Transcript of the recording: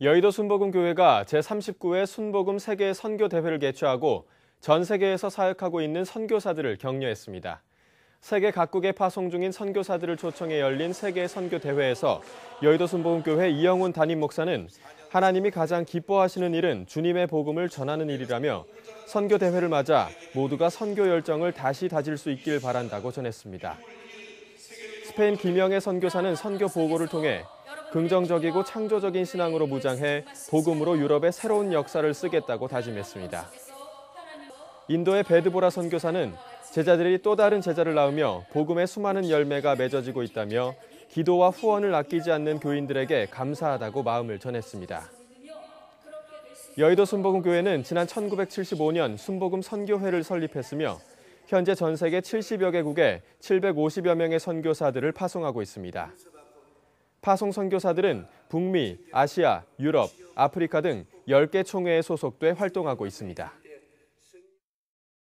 여의도 순복음교회가 제39회 순복음 세계 선교 대회를 개최하고 전 세계에서 사역하고 있는 선교사들을 격려했습니다. 세계 각국에 파송 중인 선교사들을 초청해 열린 세계 선교 대회에서 여의도 순복음교회 이영훈 담임 목사는 하나님이 가장 기뻐하시는 일은 주님의 복음을 전하는 일이라며 선교 대회를 맞아 모두가 선교 열정을 다시 다질 수 있길 바란다고 전했습니다. 스페인 김영애 선교사는 선교 보고를 통해 긍정적이고 창조적인 신앙으로 무장해 복음으로 유럽의 새로운 역사를 쓰겠다고 다짐했습니다. 인도의 베드보라 선교사는 제자들이 또 다른 제자를 낳으며 복음의 수많은 열매가 맺어지고 있다며 기도와 후원을 아끼지 않는 교인들에게 감사하다고 마음을 전했습니다. 여의도 순복음교회는 지난 1975년 순복음 선교회를 설립했으며 현재 전 세계 70여 개국에 750여 명의 선교사들을 파송하고 있습니다. 파송 선교사들은 북미, 아시아, 유럽, 아프리카 등 10개 총회에 소속돼 활동하고 있습니다.